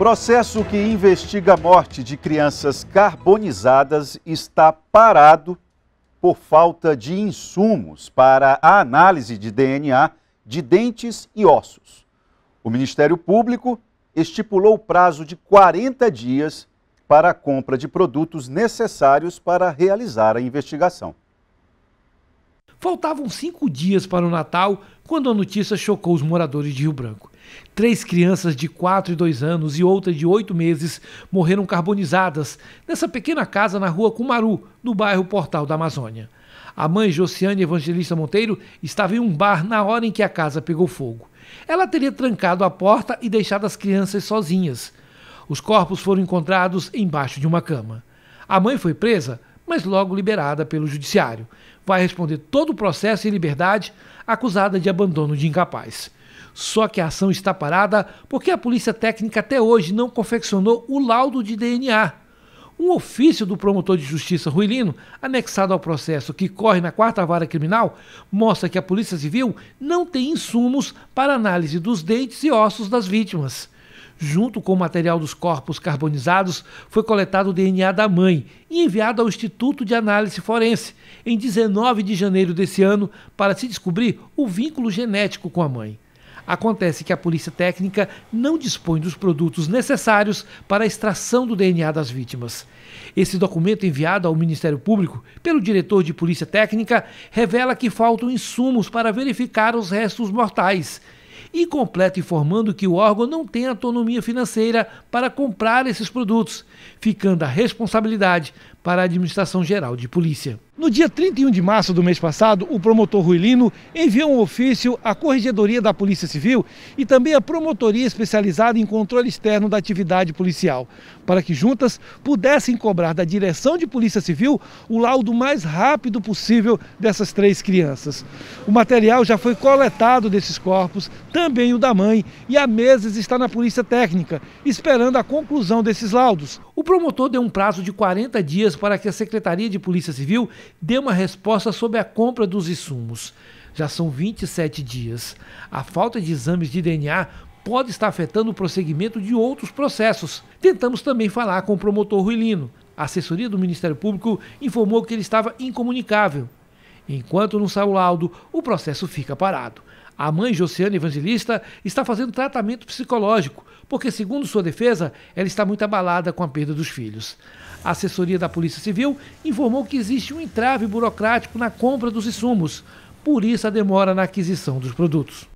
Processo que investiga a morte de crianças carbonizadas está parado por falta de insumos para a análise de DNA de dentes e ossos. O Ministério Público estipulou o prazo de 40 dias para a compra de produtos necessários para realizar a investigação. Faltavam cinco dias para o Natal quando a notícia chocou os moradores de Rio Branco. Três crianças de 4 e 2 anos e outra de 8 meses morreram carbonizadas nessa pequena casa na rua Cumaru, no bairro Portal da Amazônia. A mãe Josiane Evangelista Monteiro estava em um bar na hora em que a casa pegou fogo. Ela teria trancado a porta e deixado as crianças sozinhas. Os corpos foram encontrados embaixo de uma cama. A mãe foi presa, mas logo liberada pelo judiciário. Vai responder todo o processo em liberdade, acusada de abandono de incapaz. Só que a ação está parada porque a Polícia Técnica até hoje não confeccionou o laudo de DNA. Um ofício do promotor de justiça Ruilino, anexado ao processo que corre na quarta vara criminal, mostra que a Polícia Civil não tem insumos para análise dos dentes e ossos das vítimas. Junto com o material dos corpos carbonizados, foi coletado o DNA da mãe e enviado ao Instituto de Análise Forense em 19 de janeiro desse ano para se descobrir o vínculo genético com a mãe. Acontece que a polícia técnica não dispõe dos produtos necessários para a extração do DNA das vítimas. Esse documento enviado ao Ministério Público pelo diretor de Polícia Técnica revela que faltam insumos para verificar os restos mortais e completa informando que o órgão não tem autonomia financeira para comprar esses produtos, ficando a responsabilidade para a Administração Geral de Polícia. No dia 31 de março do mês passado, o promotor Rui Lino enviou um ofício à Corregedoria da Polícia Civil e também à Promotoria Especializada em Controle Externo da Atividade Policial, para que juntas pudessem cobrar da Direção de Polícia Civil o laudo mais rápido possível dessas três crianças. O material já foi coletado desses corpos, também o da mãe, e há meses está na Polícia Técnica, esperando a conclusão desses laudos. O promotor deu um prazo de 40 dias dias para que a Secretaria de Polícia Civil dê uma resposta sobre a compra dos insumos. Já são 27 dias. A falta de exames de DNA pode estar afetando o prosseguimento de outros processos. Tentamos também falar com o promotor Ruilino. A assessoria do Ministério Público informou que ele estava incomunicável Enquanto não sai o laudo, o processo fica parado. A mãe Josiane Evangelista está fazendo tratamento psicológico, porque, segundo sua defesa, ela está muito abalada com a perda dos filhos. A assessoria da Polícia Civil informou que existe um entrave burocrático na compra dos insumos, por isso a demora na aquisição dos produtos.